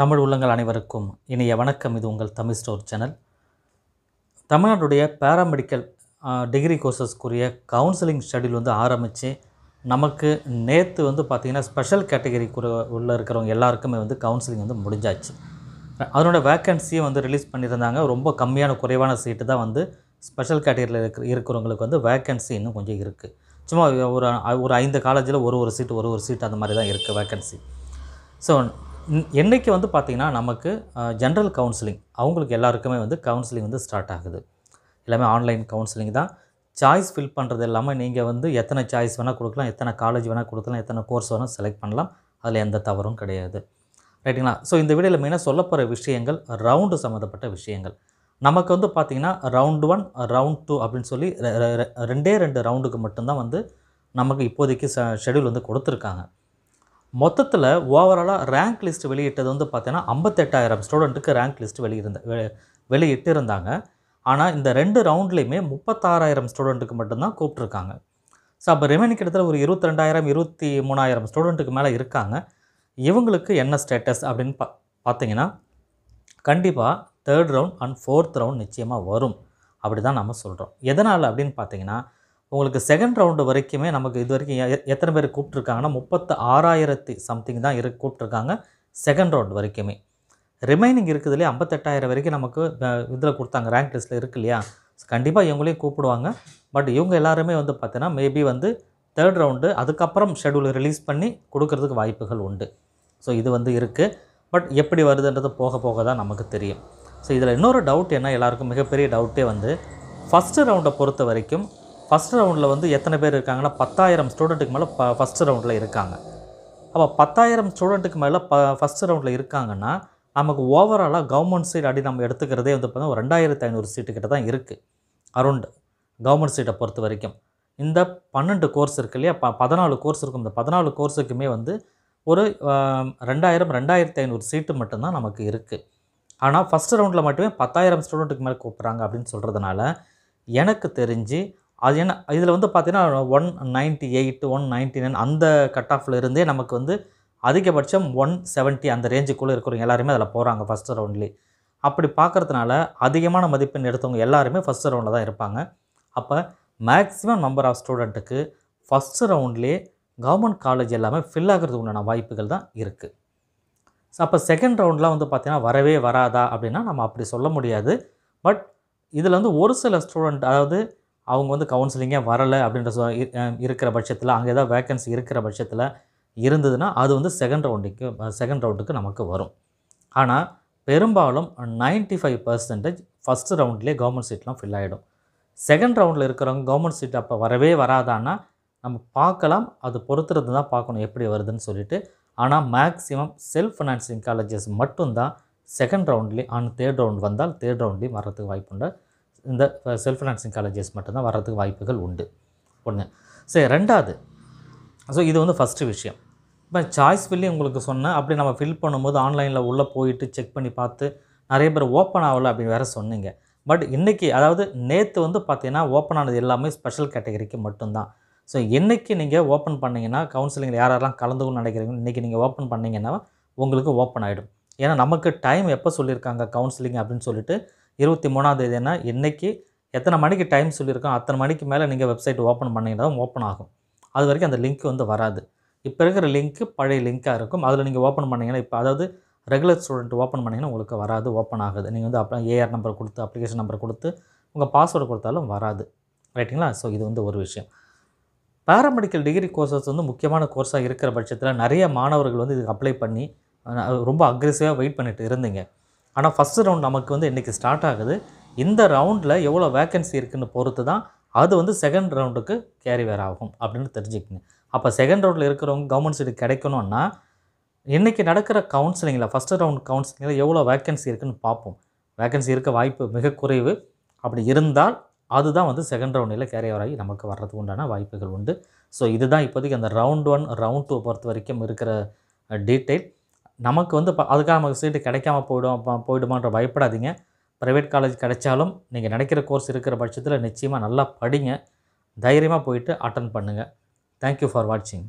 தமிழ் உள்ளங்கள் அனைவருக்கும் இனிய வணக்கம் இது உங்கள் தமிழ் ஸ்டோர் சேனல் தமிழ்நாட்டுடைய பேராமெடிக்கல் டிகிரி கோர்சஸ்க்குரிய கவுன்சிலிங் ஷெடியூல் வந்து ஆரம்பித்து நமக்கு நேற்று வந்து பார்த்திங்கன்னா ஸ்பெஷல் கேட்டகரிக்குரிய உள்ளே இருக்கிறவங்க எல்லாருக்குமே வந்து கவுன்சிலிங் வந்து முடிஞ்சாச்சு அதனோட வேக்கன்சியை வந்து ரிலீஸ் பண்ணியிருந்தாங்க ரொம்ப கம்மியான குறைவான சீட்டு தான் வந்து ஸ்பெஷல் கேட்டகரியில் இருக்கிற இருக்கிறவங்களுக்கு வந்து வேக்கன்சி இன்னும் கொஞ்சம் இருக்குது சும்மா ஒரு ஒரு ஐந்து காலேஜில் ஒரு ஒரு சீட்டு ஒரு ஒரு சீட்டு அந்த மாதிரி தான் இருக்குது வேக்கன்சி ஸோ என்றைக்கு வந்து பார்த்திங்கன்னா நமக்கு ஜென்ரல் கவுன்சிலிங் அவங்களுக்கு எல்லாருக்குமே வந்து கவுன்சிலிங் வந்து ஸ்டார்ட் ஆகுது எல்லாமே ஆன்லைன் கவுன்சிலிங் தான் சாய்ஸ் ஃபில் பண்ணுறது இல்லாமல் நீங்கள் வந்து எத்தனை சாய்ஸ் வேணால் கொடுக்கலாம் எத்தனை காலேஜ் வேணால் கொடுக்கலாம் எத்தனை கோர்ஸ் வேணால் செலக்ட் பண்ணலாம் அதில் எந்த தவறும் கிடையாது ரைட்டுங்களா ஸோ இந்த வீடியோவில் மெயினாக சொல்ல போகிற விஷயங்கள் ரவுண்டு சம்மந்தப்பட்ட விஷயங்கள் நமக்கு வந்து பார்த்திங்கன்னா ரவுண்டு ஒன் ரவுண்ட் டூ அப்படின்னு சொல்லி ரெண்டே ரெண்டு ரவுண்டுக்கு மட்டும்தான் வந்து நமக்கு இப்போதைக்கு ஷெடியூல் வந்து கொடுத்துருக்காங்க மொத்தத்தில் ஓவராலாக ரேங்க் லிஸ்ட் வெளியிட்டது வந்து பார்த்தீங்கன்னா ஐம்பத்தெட்டாயிரம் ஸ்டூடெண்ட்டுக்கு ரேங்க் லிஸ்ட் வெளியிருந்த வெளியிட்டு இருந்தாங்க ஆனால் இந்த ரெண்டு ரவுண்ட்லேயுமே முப்பத்தாறாயிரம் ஸ்டூடெண்ட்டுக்கு மட்டும்தான் கூப்பிட்ருக்காங்க ஸோ அப்போ ரிமைனிங் கிட்டத்தட்ட ஒரு இருபத்தி ரெண்டாயிரம் இருபத்தி மூணாயிரம் ஸ்டூடெண்ட்டுக்கு மேலே இருக்காங்க இவங்களுக்கு என்ன ஸ்டேட்டஸ் அப்படின்னு பா பார்த்தீங்கன்னா கண்டிப்பாக third round and fourth round நிச்சயமாக வரும் அப்படி தான் நம்ம சொல்கிறோம் எதனால் அப்படின்னு பார்த்தீங்கன்னா உங்களுக்கு செகண்ட் ரவுண்டு வரைக்குமே நமக்கு இது வரைக்கும் எத்தனை பேர் கூப்பிட்ருக்காங்கன்னா முப்பத்து ஆறாயிரத்தி சம்திங் தான் இரு கூப்பிட்ருக்காங்க செகண்ட் ரவுண்ட் வரைக்குமே ரிமைனிங் இருக்குதுலே ஐம்பத்தெட்டாயிரம் வரைக்கும் நமக்கு இதில் கொடுத்தாங்க ரேங்க் லிஸ்ட்டில் இருக்கு இல்லையா ஸோ கண்டிப்பாக இவங்களையும் கூப்பிடுவாங்க பட் இவங்க எல்லாருமே வந்து பார்த்தீங்கன்னா மேபி வந்து தேர்ட் ரவுண்டு அதுக்கப்புறம் ஷெடியூல் ரிலீஸ் பண்ணி கொடுக்கறதுக்கு வாய்ப்புகள் உண்டு ஸோ இது வந்து இருக்குது பட் எப்படி வருதுன்றது போக போக தான் நமக்கு தெரியும் ஸோ இதில் இன்னொரு டவுட் என்ன எல்லாருக்கும் மிகப்பெரிய டவுட்டே வந்து ஃபஸ்ட்டு ரவுண்டை பொறுத்த வரைக்கும் ஃபஸ்ட் ரவுண்டில் வந்து எத்தனை பேர் இருக்காங்கன்னா பத்தாயிரம் ஸ்டூடெண்ட்டுக்கு மேலே ப ஃபஸ்ட் ரவுண்டில் இருக்காங்க அப்போ பத்தாயிரம் ஸ்டூடெண்ட்டுக்கு மேலே ப ஃபஸ்ட் ரவுண்டில் இருக்காங்கன்னா நமக்கு ஓவராலாக கவர்மெண்ட் சீட் அடி நம்ம எடுத்துக்கிறதே வந்து பார்த்தீங்கன்னா ஒரு ரெண்டாயிரத்து ஐநூறு சீட்டு கிட்ட தான் இருக்குது அரௌண்டு கவர்மெண்ட் சீட்டை பொறுத்த வரைக்கும் இந்த பன்னெண்டு கோர்ஸ் இருக்கு இல்லையா ப பதினாலு கோர்ஸ் இருக்கும் இந்த பதினாலு கோர்ஸுக்குமே வந்து ஒரு ரெண்டாயிரம் ரெண்டாயிரத்தி ஐநூறு சீட்டு மட்டும்தான் நமக்கு இருக்குது ஆனால் ஃபஸ்ட் ரவுண்டில் மட்டுமே பத்தாயிரம் ஸ்டூடெண்ட்டுக்கு மேலே கூப்பிட்றாங்க அப்படின்னு சொல்கிறதுனால எனக்கு தெரிஞ்சு அது என்ன இதில் வந்து பார்த்திங்கன்னா one ninety eight one ninety nine அந்த கட் ஆஃபில் இருந்தே நமக்கு வந்து அதிகபட்சம் ஒன் செவன்ட்டி அந்த ரேஞ்சுக்குள்ளே இருக்கிறவங்க எல்லாருமே அதில் போகிறாங்க ஃபஸ்ட் ரவுண்ட்லி அப்படி பார்க்குறதுனால அதிகமான மதிப்பெண் எடுத்தவங்க எல்லாருமே ஃபஸ்ட் ரவுண்டில் தான் இருப்பாங்க அப்போ மேக்ஸிமம் நம்பர் ஆஃப் ஸ்டூடெண்ட்டுக்கு ஃபஸ்ட்டு ரவுண்ட்லேயே கவர்மெண்ட் காலேஜ் எல்லாமே ஃபில் ஆகிறதுக்கு உண்டான வாய்ப்புகள் தான் இருக்குது ஸோ அப்போ செகண்ட் ரவுண்ட்லாம் வந்து பார்த்திங்கன்னா வரவே வராதா அப்படின்னா நம்ம அப்படி சொல்ல முடியாது பட் இதில் வந்து ஒரு சில ஸ்டூடெண்ட் அதாவது அவங்க வந்து கவுன்சிலிங்கே வரலை அப்படின்ற சொ இருக்கிற பட்சத்தில் அங்கே ஏதாவது வேக்கன்சி இருக்கிற பட்சத்தில் இருந்ததுன்னா அது வந்து செகண்ட் ரவுண்டுக்கு செகண்ட் ரவுண்டுக்கு நமக்கு வரும் ஆனால் பெரும்பாலும் நைன்ட்டி ஃபைவ் பர்சன்டேஜ் ஃபஸ்ட் ரவுண்ட்லேயே கவர்மெண்ட் சீட்லாம் ஃபில் ஆகிடும் செகண்ட் ரவுண்டில் இருக்கிறவங்க கவர்மெண்ட் சீட் அப்போ வரவே வராதான்னா நம்ம பார்க்கலாம் அது பொறுத்துறது தான் பார்க்கணும் எப்படி வருதுன்னு சொல்லிட்டு ஆனால் மேக்ஸிமம் செல்ஃப் ஃபினான்சிங் காலேஜஸ் மட்டும்தான் செகண்ட் ரவுண்ட்லேயும் ஆன் தேர்ட் ரவுண்ட் வந்தால் தேர்ட் ரவுண்ட்லேயும் வர்றதுக்கு வாய்ப்புண்டு இந்த செல்ஃப் ஃபினான்சிங் காலேஜஸ் மட்டும்தான் வர்றதுக்கு வாய்ப்புகள் உண்டு ஒன்று சரி ரெண்டாவது ஸோ இது வந்து ஃபஸ்ட்டு விஷயம் இப்போ சாய்ஸ் ஃபில்லி உங்களுக்கு சொன்னேன் அப்படி நம்ம ஃபில் பண்ணும்போது ஆன்லைனில் உள்ளே போயிட்டு செக் பண்ணி பார்த்து நிறைய பேர் ஓப்பன் ஆகலை அப்படின்னு வேறு சொன்னீங்க பட் இன்றைக்கி அதாவது நேற்று வந்து பார்த்தீங்கன்னா ஓப்பன் ஆனது எல்லாமே ஸ்பெஷல் கேட்டகரிக்கு மட்டும்தான் ஸோ என்றைக்கு நீங்கள் ஓப்பன் பண்ணிங்கன்னா கவுன்சிலிங்கில் யார் யாரெல்லாம் கலந்துக்கணும்னு நினைக்கிறீங்க இன்றைக்கி நீங்கள் ஓப்பன் பண்ணிங்கன்னா உங்களுக்கு ஓப்பன் ஆகிடும் ஏன்னா நமக்கு டைம் எப்போ சொல்லியிருக்காங்க கவுன்சிலிங் அப்படின்னு சொல்லிட்டு இருபத்தி மூணாம் இன்றைக்கி எத்தனை மணிக்கு டைம் சொல்லியிருக்கோம் அத்தனை மணிக்கு மேலே நீங்கள் வெப்சைட் ஓப்பன் பண்ணிங்கன்னா ஓப்பன் ஆகும் அது வரைக்கும் அந்த லிங்க் வந்து வராது இப்போ இருக்கிற லிங்க்கு பழைய லிங்க்காக இருக்கும் அதில் நீங்கள் ஓப்பன் பண்ணிங்கன்னா இப்போ அதாவது ரெகுலர் ஸ்டூடெண்ட் ஓப்பன் பண்ணிங்கன்னா உங்களுக்கு வராது ஓப்பன் ஆகுது நீங்கள் வந்து அப்போ ஏஆர் நம்பர் கொடுத்து அப்ளிகேஷன் நம்பர் கொடுத்து உங்கள் பாஸ்வேர்டு கொடுத்தாலும் வராது ரைட்டுங்களா ஸோ இது வந்து ஒரு விஷயம் பேராமெடிக்கல் டிகிரி கோர்சஸ் வந்து முக்கியமான கோர்ஸாக இருக்கிற பட்சத்தில் நிறைய மாணவர்கள் வந்து இதுக்கு அப்ளை பண்ணி ரொம்ப அக்ரெசிவாக வெயிட் பண்ணிட்டு இருந்தீங்க ஆனால் ஃபஸ்ட்டு ரவுண்ட் நமக்கு வந்து இன்றைக்கி ஸ்டார்ட் ஆகுது இந்த ரவுண்டில் எவ்வளோ வேக்கன்சி இருக்குதுன்னு பொறுத்து தான் அது வந்து செகண்ட் ரவுண்டுக்கு கேரி வேர் ஆகும் அப்படின்னு தெரிஞ்சுக்கங்க அப்போ செகண்ட் ரவுண்டில் இருக்கிறவங்க கவர்மெண்ட் சீட் கிடைக்கணும்னா இன்றைக்கி நடக்கிற கவுன்சிலிங்கில் ஃபஸ்ட் ரவுண்ட் கவுன்சிலிங்கில் எவ்வளோ வேக்கன்சி இருக்குதுன்னு பார்ப்போம் வேக்கன்சி இருக்க வாய்ப்பு மிக குறைவு அப்படி இருந்தால் அதுதான் வந்து செகண்ட் ரவுண்டில் கேரி ஆகி நமக்கு வர்றதுக்கு உண்டான வாய்ப்புகள் உண்டு ஸோ இதுதான் இப்போதைக்கு அந்த ரவுண்ட் ஒன் ரவுண்ட் டூ பொறுத்த வரைக்கும் இருக்கிற டீட்டெயில் நமக்கு வந்து அதுக்காக நமக்கு சீட்டு கிடைக்காம போயிடும் போயிடுமான்ற பயப்படாதீங்க ப்ரைவேட் காலேஜ் கிடைச்சாலும் நீங்கள் நினைக்கிற கோர்ஸ் இருக்கிற பட்சத்தில் நிச்சயமாக நல்லா படிங்க தைரியமாக போயிட்டு அட்டன் பண்ணுங்கள் தேங்க்யூ ஃபார் வாட்சிங்